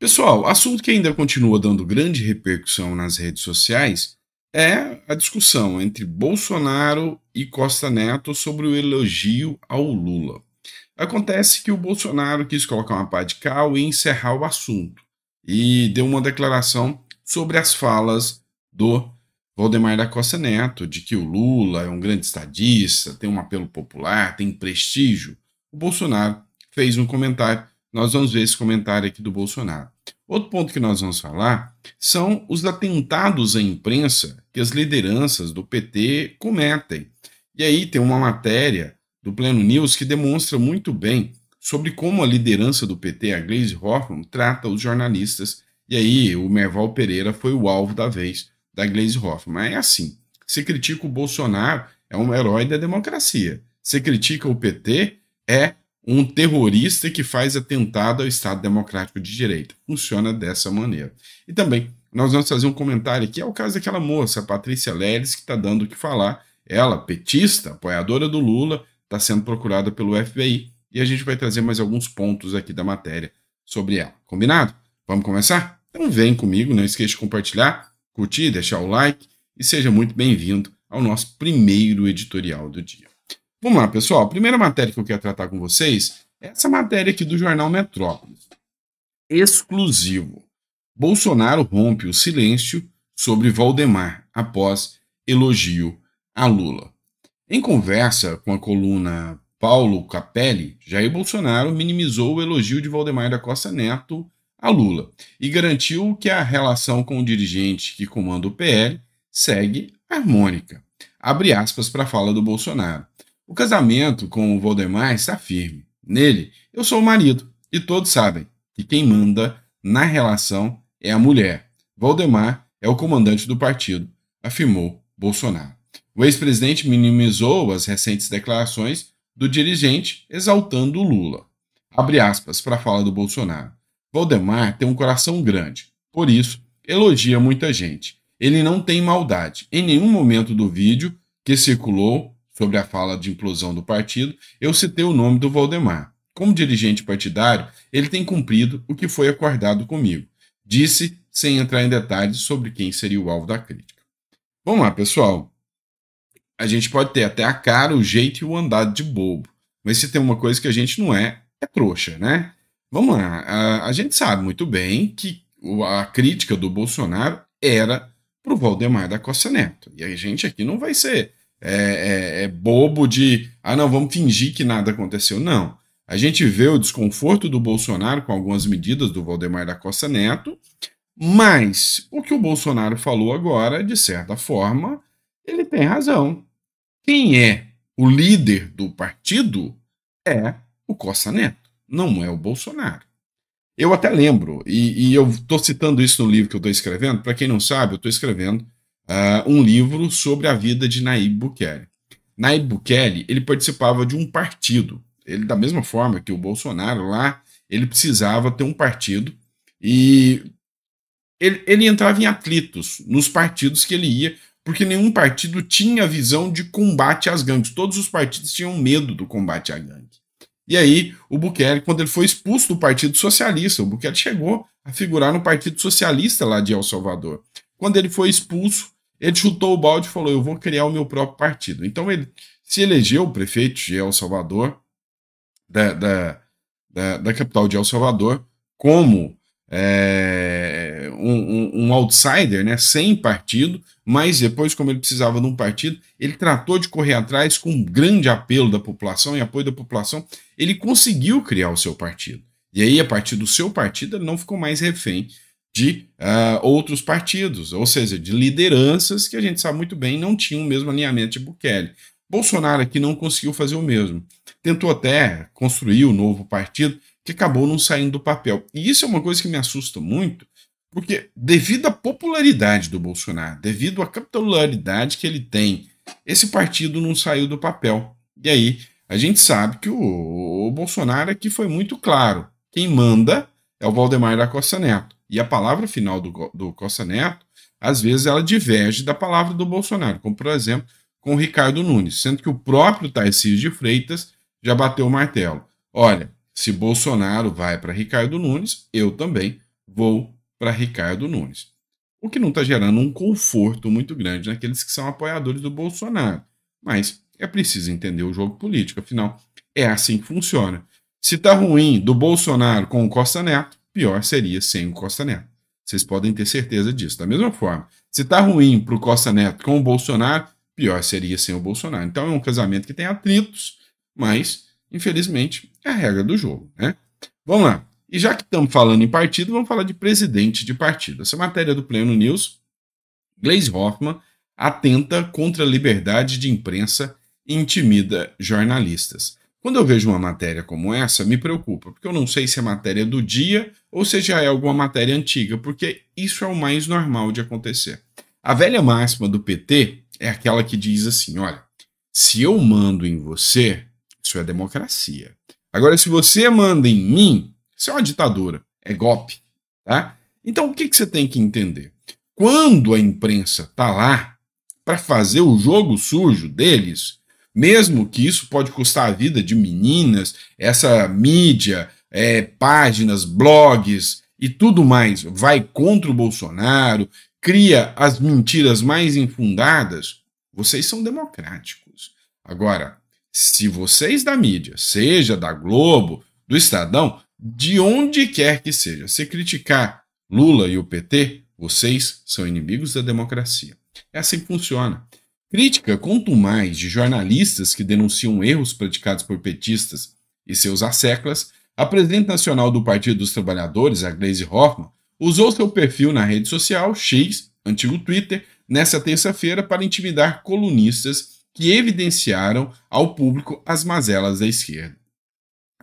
Pessoal, assunto que ainda continua dando grande repercussão nas redes sociais é a discussão entre Bolsonaro e Costa Neto sobre o elogio ao Lula. Acontece que o Bolsonaro quis colocar uma pá de cal e encerrar o assunto, e deu uma declaração sobre as falas do Valdemar da Costa Neto, de que o Lula é um grande estadista, tem um apelo popular, tem prestígio. O Bolsonaro fez um comentário nós vamos ver esse comentário aqui do Bolsonaro. Outro ponto que nós vamos falar são os atentados à imprensa que as lideranças do PT cometem. E aí tem uma matéria do Pleno News que demonstra muito bem sobre como a liderança do PT, a Gleise Hoffmann, trata os jornalistas. E aí o Merval Pereira foi o alvo da vez da Gleise Hoffmann. Mas é assim, se critica o Bolsonaro, é um herói da democracia. Se critica o PT, é um terrorista que faz atentado ao Estado Democrático de Direito. Funciona dessa maneira. E também, nós vamos fazer um comentário aqui, é o caso daquela moça, Patrícia Leles, que está dando o que falar. Ela, petista, apoiadora do Lula, está sendo procurada pelo FBI. E a gente vai trazer mais alguns pontos aqui da matéria sobre ela. Combinado? Vamos começar? Então vem comigo, não esqueça de compartilhar, curtir, deixar o like e seja muito bem-vindo ao nosso primeiro editorial do dia. Vamos lá, pessoal. A primeira matéria que eu quero tratar com vocês é essa matéria aqui do jornal Metrópolis. Exclusivo. Bolsonaro rompe o silêncio sobre Valdemar após elogio a Lula. Em conversa com a coluna Paulo Capelli, Jair Bolsonaro minimizou o elogio de Valdemar da Costa Neto a Lula e garantiu que a relação com o dirigente que comanda o PL segue harmônica. Abre aspas para a fala do Bolsonaro. O casamento com o Valdemar está firme. Nele, eu sou o marido, e todos sabem que quem manda na relação é a mulher. Valdemar é o comandante do partido, afirmou Bolsonaro. O ex-presidente minimizou as recentes declarações do dirigente, exaltando Lula. Abre aspas para a fala do Bolsonaro. Valdemar tem um coração grande, por isso elogia muita gente. Ele não tem maldade. Em nenhum momento do vídeo que circulou, sobre a fala de implosão do partido, eu citei o nome do Valdemar. Como dirigente partidário, ele tem cumprido o que foi acordado comigo, disse sem entrar em detalhes sobre quem seria o alvo da crítica. Vamos lá, pessoal. A gente pode ter até a cara, o jeito e o andado de bobo, mas se tem uma coisa que a gente não é, é trouxa, né? Vamos lá, a, a gente sabe muito bem que a crítica do Bolsonaro era para o Valdemar da Costa Neto. E a gente aqui não vai ser é, é, é bobo de, ah, não, vamos fingir que nada aconteceu. Não. A gente vê o desconforto do Bolsonaro com algumas medidas do Valdemar da Costa Neto, mas o que o Bolsonaro falou agora, de certa forma, ele tem razão. Quem é o líder do partido é o Costa Neto, não é o Bolsonaro. Eu até lembro, e, e eu estou citando isso no livro que eu estou escrevendo, para quem não sabe, eu estou escrevendo uh, um livro sobre a vida de Naib Bukele. Naib Bukele, ele participava de um partido. Ele, da mesma forma que o Bolsonaro lá, ele precisava ter um partido e ele, ele entrava em atritos nos partidos que ele ia, porque nenhum partido tinha visão de combate às gangues. Todos os partidos tinham medo do combate à gangue. E aí, o Bukele, quando ele foi expulso do Partido Socialista, o Bukele chegou a figurar no Partido Socialista lá de El Salvador. Quando ele foi expulso, ele chutou o balde e falou: Eu vou criar o meu próprio partido. Então ele se elegeu prefeito de El Salvador, da, da, da, da capital de El Salvador, como é, um, um, outsider, né, sem partido, mas depois, como ele precisava de um partido, ele tratou de correr atrás com um grande apelo da população e apoio da população. Ele conseguiu criar o seu partido. E aí, a partir do seu partido, ele não ficou mais refém de uh, outros partidos, ou seja, de lideranças que a gente sabe muito bem não tinham o mesmo alinhamento de Bukele. Bolsonaro aqui não conseguiu fazer o mesmo. Tentou até construir o um novo partido, que acabou não saindo do papel. E isso é uma coisa que me assusta muito, porque devido à popularidade do Bolsonaro, devido à capitularidade que ele tem, esse partido não saiu do papel. E aí, a gente sabe que o, o Bolsonaro aqui foi muito claro. Quem manda é o Valdemar da Costa Neto. E a palavra final do, do Costa Neto, às vezes, ela diverge da palavra do Bolsonaro, como por exemplo com o Ricardo Nunes, sendo que o próprio Tarcísio de Freitas já bateu o martelo. Olha, se Bolsonaro vai para Ricardo Nunes, eu também vou para Ricardo Nunes. O que não está gerando um conforto muito grande naqueles que são apoiadores do Bolsonaro. Mas é preciso entender o jogo político, afinal, é assim que funciona. Se tá ruim do Bolsonaro com o Costa Neto, pior seria sem o Costa Neto. Vocês podem ter certeza disso. Da mesma forma, se tá ruim pro Costa Neto com o Bolsonaro, pior seria sem o Bolsonaro. Então é um casamento que tem atritos, mas, infelizmente, é a regra do jogo, né? Vamos lá. E já que estamos falando em partido, vamos falar de presidente de partido. Essa matéria do Pleno News, Gleisi Hoffmann atenta contra a liberdade de imprensa e intimida jornalistas. Quando eu vejo uma matéria como essa, me preocupa, porque eu não sei se é matéria do dia ou se já é alguma matéria antiga, porque isso é o mais normal de acontecer. A velha máxima do PT é aquela que diz assim: olha, se eu mando em você, isso é democracia. Agora, se você manda em mim, isso é uma ditadura, é golpe. Tá? Então, o que, que você tem que entender? Quando a imprensa está lá para fazer o jogo sujo deles, mesmo que isso pode custar a vida de meninas, essa mídia, é, páginas, blogs e tudo mais vai contra o Bolsonaro, cria as mentiras mais infundadas, vocês são democráticos. Agora, se vocês da mídia, seja da Globo, do Estadão, de onde quer que seja, se criticar Lula e o PT, vocês são inimigos da democracia. É assim que funciona. Crítica, quanto mais, de jornalistas que denunciam erros praticados por petistas e seus asseclas, a presidente nacional do Partido dos Trabalhadores, a Gleisi Hoffmann, usou seu perfil na rede social X, antigo Twitter, nesta terça-feira para intimidar colunistas que evidenciaram ao público as mazelas da esquerda.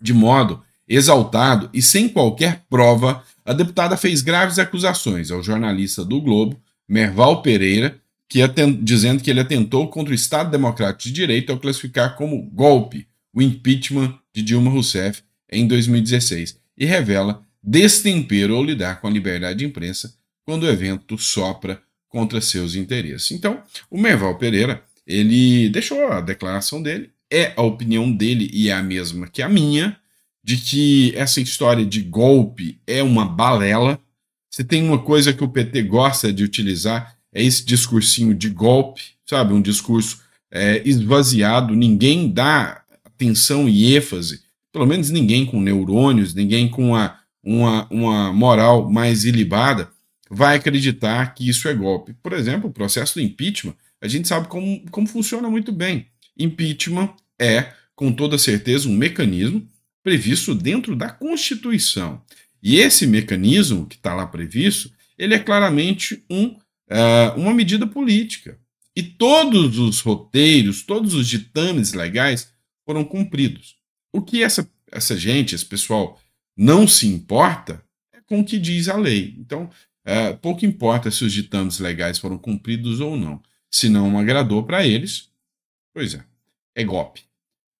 De modo exaltado e sem qualquer prova, a deputada fez graves acusações ao jornalista do Globo, Merval Pereira, que dizendo que ele atentou contra o Estado Democrático de Direito ao classificar como golpe o impeachment de Dilma Rousseff em 2016 e revela destempero ao lidar com a liberdade de imprensa quando o evento sopra contra seus interesses. Então, o Merval Pereira, ele deixou a declaração dele, é a opinião dele e é a mesma que a minha, de que essa história de golpe é uma balela. Se tem uma coisa que o PT gosta de utilizar é esse discursinho de golpe, sabe? Um discurso é, esvaziado, ninguém dá atenção e ênfase, pelo menos ninguém com neurônios, ninguém com uma, uma, uma moral mais ilibada, vai acreditar que isso é golpe. Por exemplo, o processo do impeachment, a gente sabe como, como funciona muito bem. Impeachment é, com toda certeza, um mecanismo previsto dentro da Constituição. E esse mecanismo que está lá previsto, ele é claramente um uh, uma medida política. E todos os roteiros, todos os ditames legais foram cumpridos. O que essa, essa gente, esse pessoal, não se importa é com o que diz a lei. Então, uh, pouco importa se os ditames legais foram cumpridos ou não. Se não agradou para eles, pois é, é golpe.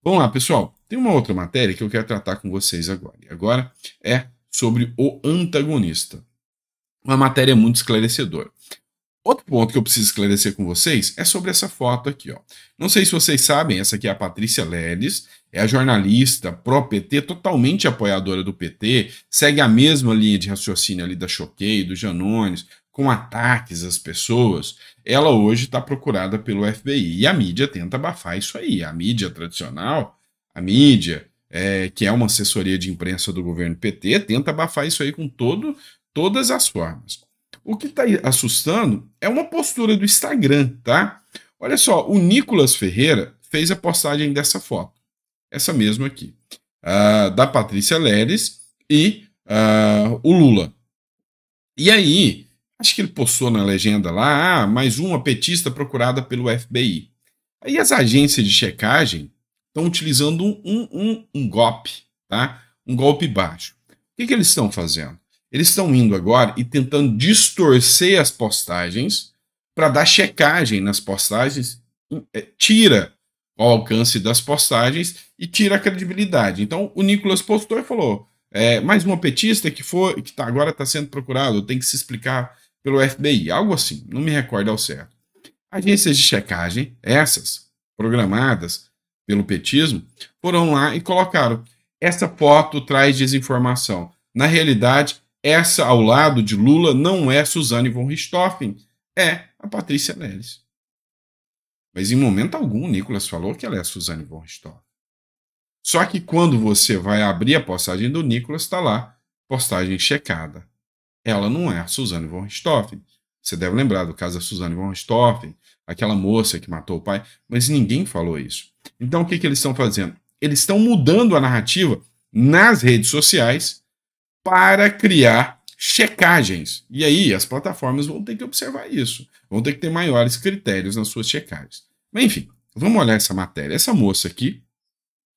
Vamos lá, pessoal. Tem uma outra matéria que eu quero tratar com vocês agora. E agora é sobre o antagonista. Uma matéria muito esclarecedora. Outro ponto que eu preciso esclarecer com vocês é sobre essa foto aqui. Ó. Não sei se vocês sabem, essa aqui é a Patrícia Leles, é a jornalista pró-PT, totalmente apoiadora do PT, segue a mesma linha de raciocínio ali da Choquei, do Janones, com ataques às pessoas. Ela hoje está procurada pelo FBI e a mídia tenta abafar isso aí. A mídia tradicional, a mídia, é, que é uma assessoria de imprensa do governo PT, tenta abafar isso aí com todo, todas as formas. O que está assustando é uma postura do Instagram, tá? Olha só, o Nicolas Ferreira fez a postagem dessa foto, essa mesma aqui, uh, da Patrícia Leres e uh, o Lula. E aí, acho que ele postou na legenda lá, ah, mais uma petista procurada pelo FBI. Aí as agências de checagem estão utilizando um, um, um golpe, tá? Um golpe baixo. O que, que eles estão fazendo? Eles estão indo agora e tentando distorcer as postagens para dar checagem nas postagens, é, tira o alcance das postagens e tira a credibilidade. Então o Nicolas postou e falou: é, mais uma petista que for que tá, agora está sendo procurado, tem que se explicar pelo FBI, algo assim, não me recordo ao certo. Agências de checagem, essas programadas pelo petismo, foram lá e colocaram essa foto traz desinformação. Na realidade, essa ao lado de Lula não é Suzane von Richthofen, é a Patrícia Leles. Mas em momento algum Nicolas falou que ela é a Suzane von Richthofen. Só que quando você vai abrir a postagem do Nicolas, está lá, postagem checada. Ela não é a Suzane von Richthofen. Você deve lembrar do caso da Suzane von Richthofen, aquela moça que matou o pai, mas ninguém falou isso. Então o que, que eles estão fazendo? Eles estão mudando a narrativa nas redes sociais para criar checagens. E aí as plataformas vão ter que observar isso, vão ter que ter maiores critérios nas suas checagens. Mas enfim, vamos olhar essa matéria. Essa moça aqui,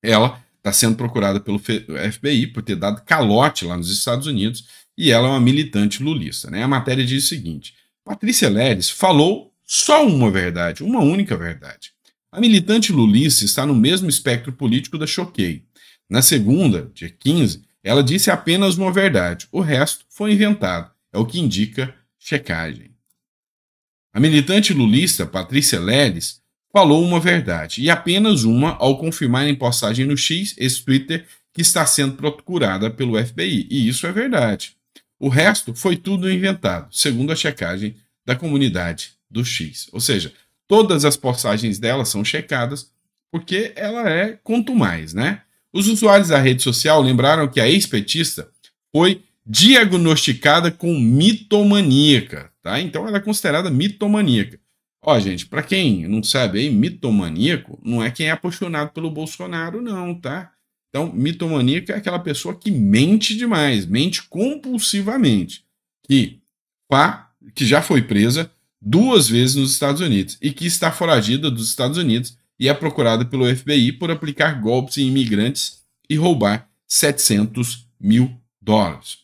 ela está sendo procurada pelo FBI por ter dado calote lá nos Estados Unidos e ela é uma militante lulista. Né? A matéria diz o seguinte: Patrícia Leres falou só uma verdade, uma única verdade. A militante lulista está no mesmo espectro político da Choquei. Na segunda, dia 15, ela disse apenas uma verdade, o resto foi inventado, é o que indica checagem. A militante lulista Patrícia Leles falou uma verdade, e apenas uma, ao confirmar em postagem no X, esse Twitter, que está sendo procurada pelo FBI, e isso é verdade. O resto foi tudo inventado, segundo a checagem da comunidade do X. Ou seja, todas as postagens dela são checadas, porque ela é quanto mais, né? Os usuários da rede social lembraram que a ex-petista foi diagnosticada com mitomaníaca, tá? Então ela é considerada mitomaníaca. Ó, gente, para quem não sabe aí, mitomaníaco não é quem é apaixonado pelo Bolsonaro, não, tá? Então, mitomaníaco é aquela pessoa que mente demais, mente compulsivamente, que, pá, que já foi presa duas vezes nos Estados Unidos e que está foragida dos Estados Unidos e é procurada pelo FBI por aplicar golpes em imigrantes e roubar 700 mil dólares.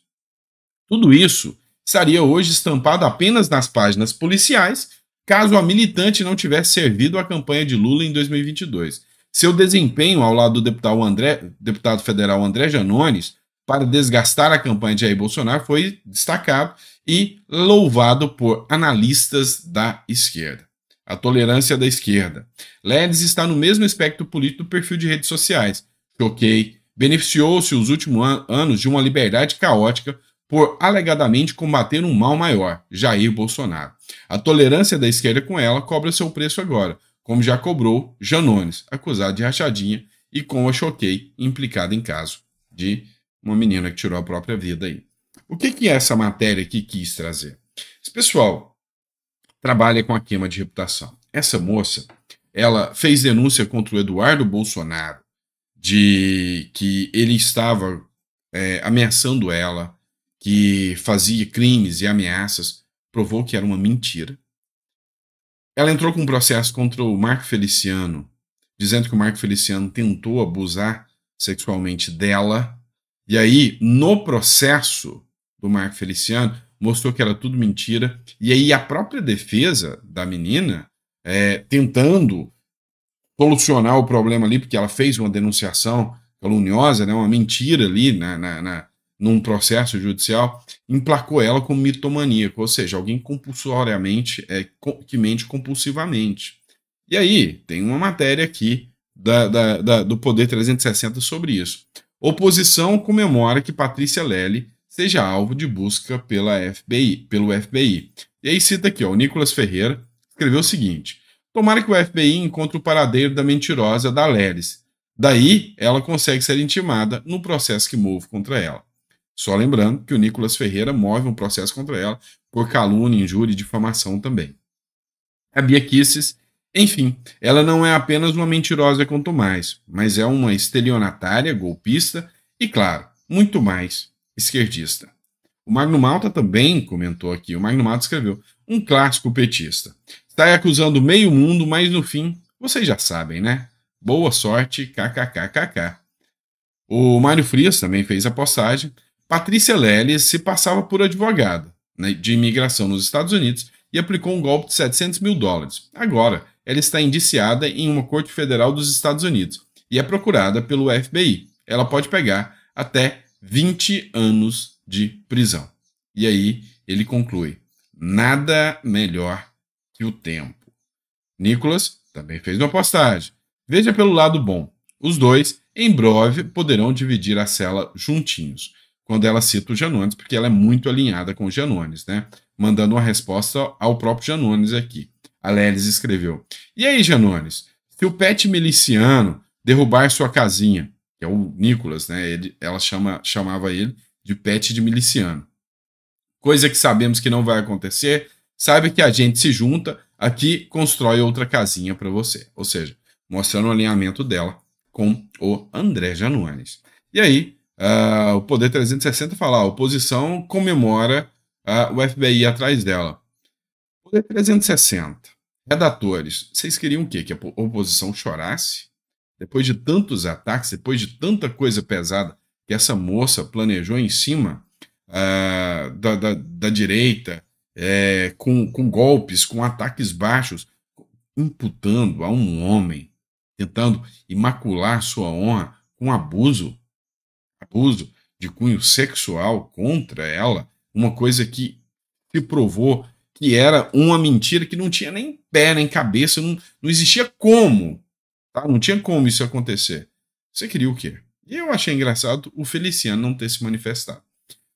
Tudo isso estaria hoje estampado apenas nas páginas policiais, caso a militante não tivesse servido à campanha de Lula em 2022. Seu desempenho ao lado do deputado, André, deputado federal André Janones para desgastar a campanha de Jair Bolsonaro foi destacado e louvado por analistas da esquerda a tolerância da esquerda. Ledes está no mesmo espectro político do perfil de redes sociais. Choquei. Beneficiou-se os últimos an anos de uma liberdade caótica por alegadamente combater um mal maior, Jair Bolsonaro. A tolerância da esquerda com ela cobra seu preço agora, como já cobrou Janones, acusado de rachadinha, e com a Choquei, implicada em caso de uma menina que tirou a própria vida aí. O que, que é essa matéria aqui quis trazer? pessoal trabalha com a queima de reputação. Essa moça, ela fez denúncia contra o Eduardo Bolsonaro de que ele estava é, ameaçando ela, que fazia crimes e ameaças, provou que era uma mentira. Ela entrou com um processo contra o Marco Feliciano, dizendo que o Marco Feliciano tentou abusar sexualmente dela. E aí, no processo do Marco Feliciano, mostrou que era tudo mentira. E aí a própria defesa da menina, é, tentando solucionar o problema ali, porque ela fez uma denunciação caluniosa, né, uma mentira ali na, né, na, na num processo judicial, emplacou ela como mitomaníaco, ou seja, alguém compulsoriamente, é, que mente compulsivamente. E aí, tem uma matéria aqui da, da, da, do Poder 360 sobre isso. Oposição comemora que Patrícia Lely seja alvo de busca pela FBI, pelo FBI. E aí cita aqui, ó, o Nicolas Ferreira escreveu o seguinte: Tomara que o FBI encontre o paradeiro da mentirosa da Leris. Daí, ela consegue ser intimada no processo que move contra ela. Só lembrando que o Nicolas Ferreira move um processo contra ela por calúnia, injúria e difamação também. A Bia Kisses, enfim, ela não é apenas uma mentirosa quanto mais, mas é uma estelionatária, golpista e, claro, muito mais esquerdista. O Magno Malta também comentou aqui, o Magno Malta escreveu, um clássico petista. Está acusando meio mundo, mas no fim, vocês já sabem, né? Boa sorte, kkkk. O Mário Frias também fez a postagem. Patrícia Leles se passava por advogada né, de imigração nos Estados Unidos e aplicou um golpe de 700 mil dólares. Agora, ela está indiciada em uma corte federal dos Estados Unidos e é procurada pelo FBI. Ela pode pegar até 20 anos de prisão. E aí ele conclui: nada melhor que o tempo. Nicolas também fez uma postagem. Veja pelo lado bom. Os dois, em breve, poderão dividir a cela juntinhos. Quando ela cita o Janones, porque ela é muito alinhada com o Janones, né? Mandando uma resposta ao próprio Janones aqui. A Lelis escreveu: E aí, Janones, se o pet miliciano derrubar sua casinha, que é o Nicolas, né? Ele, ela chama, chamava ele de pet de miliciano. Coisa que sabemos que não vai acontecer. Saiba que a gente se junta aqui, constrói outra casinha para você. Ou seja, mostrando o alinhamento dela com o André Januanes. E aí, uh, o Poder 360 fala: ah, a oposição comemora uh, o FBI atrás dela. Poder 360. Redatores, vocês queriam o quê? Que a oposição chorasse? depois de tantos ataques, depois de tanta coisa pesada que essa moça planejou em cima uh, da, da, da, direita, é, com, com golpes, com ataques baixos, imputando a um homem, tentando imacular sua honra com abuso, abuso de cunho sexual contra ela, uma coisa que se provou que era uma mentira que não tinha nem pé, nem cabeça, não, não existia como Tá? Não tinha como isso acontecer. Você queria o quê? E eu achei engraçado o Feliciano não ter se manifestado.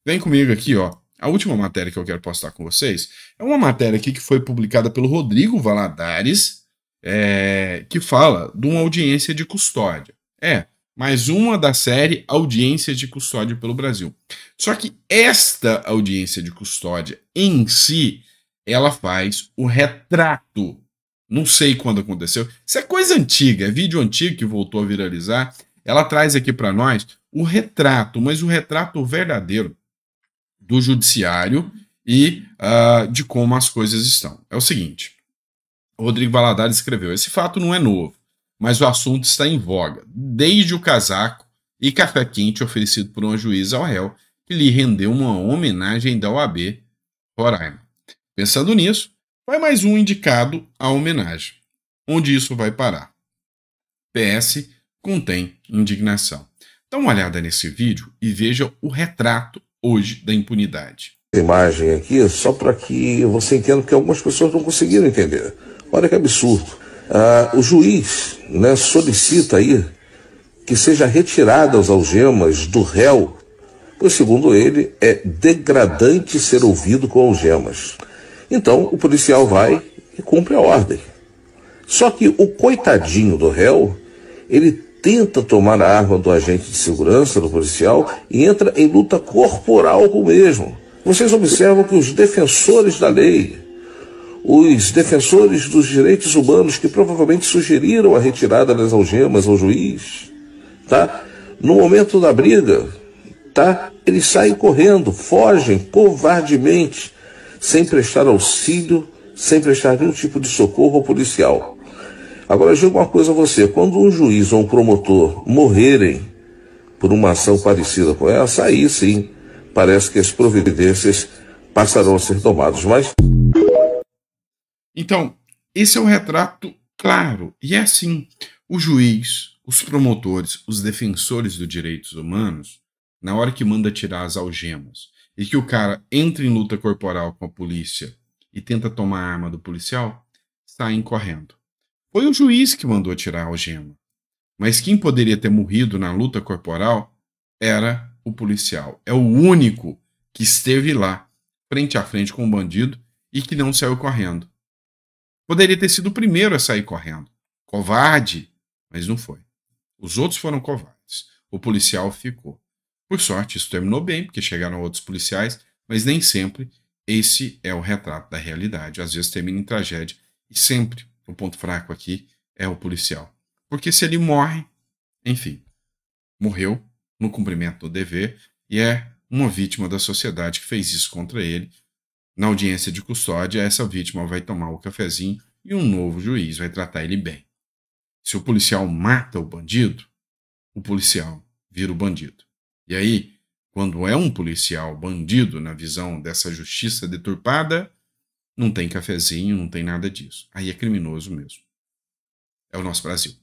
Vem comigo aqui, ó. A última matéria que eu quero postar com vocês é uma matéria aqui que foi publicada pelo Rodrigo Valadares, é, que fala de uma audiência de custódia. É, mais uma da série Audiências de Custódia pelo Brasil. Só que esta audiência de custódia em si, ela faz o retrato não sei quando aconteceu. Isso é coisa antiga, é vídeo antigo que voltou a viralizar. Ela traz aqui para nós o retrato, mas o retrato verdadeiro do judiciário e uh, de como as coisas estão. É o seguinte: Rodrigo Valadares escreveu: esse fato não é novo, mas o assunto está em voga, desde o casaco e café quente oferecido por uma juíza ao réu, que lhe rendeu uma homenagem da OAB Roraima. Pensando nisso, Vai mais um indicado à homenagem. Onde isso vai parar? PS contém indignação. Dá uma olhada nesse vídeo e veja o retrato hoje da impunidade. Imagem aqui só para que você entenda que algumas pessoas não conseguiram entender. Olha que absurdo. Ah, o juiz né, solicita aí que seja retirada as algemas do réu, pois segundo ele é degradante ser ouvido com algemas. Então o policial vai e cumpre a ordem. Só que o coitadinho do réu, ele tenta tomar a arma do agente de segurança, do policial, e entra em luta corporal com o mesmo. Vocês observam que os defensores da lei, os defensores dos direitos humanos que provavelmente sugeriram a retirada das algemas ao juiz, tá? No momento da briga, tá? Eles saem correndo, fogem covardemente sem prestar auxílio, sem prestar nenhum tipo de socorro ao policial. Agora, eu digo uma coisa a você: quando um juiz ou um promotor morrerem por uma ação parecida com essa, aí sim parece que as providências passarão a ser tomadas. Mas. Então, esse é o um retrato claro. E é assim: o juiz, os promotores, os defensores dos direitos humanos, na hora que manda tirar as algemas, e que o cara entra em luta corporal com a polícia e tenta tomar a arma do policial, saem correndo. Foi o juiz que mandou tirar a algema. Mas quem poderia ter morrido na luta corporal era o policial. É o único que esteve lá, frente a frente com o bandido e que não saiu correndo. Poderia ter sido o primeiro a sair correndo. Covarde, mas não foi. Os outros foram covardes. O policial ficou. Por sorte, isso terminou bem, porque chegaram outros policiais, mas nem sempre esse é o retrato da realidade. Às vezes termina em tragédia e sempre o ponto fraco aqui é o policial. Porque se ele morre, enfim, morreu no cumprimento do dever e é uma vítima da sociedade que fez isso contra ele. Na audiência de custódia, essa vítima vai tomar o cafezinho e um novo juiz vai tratar ele bem. Se o policial mata o bandido, o policial vira o bandido. E aí, quando é um policial bandido na visão dessa justiça deturpada, não tem cafezinho, não tem nada disso. Aí é criminoso mesmo. É o nosso Brasil.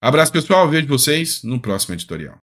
Abraço, pessoal. Vejo vocês no próximo editorial.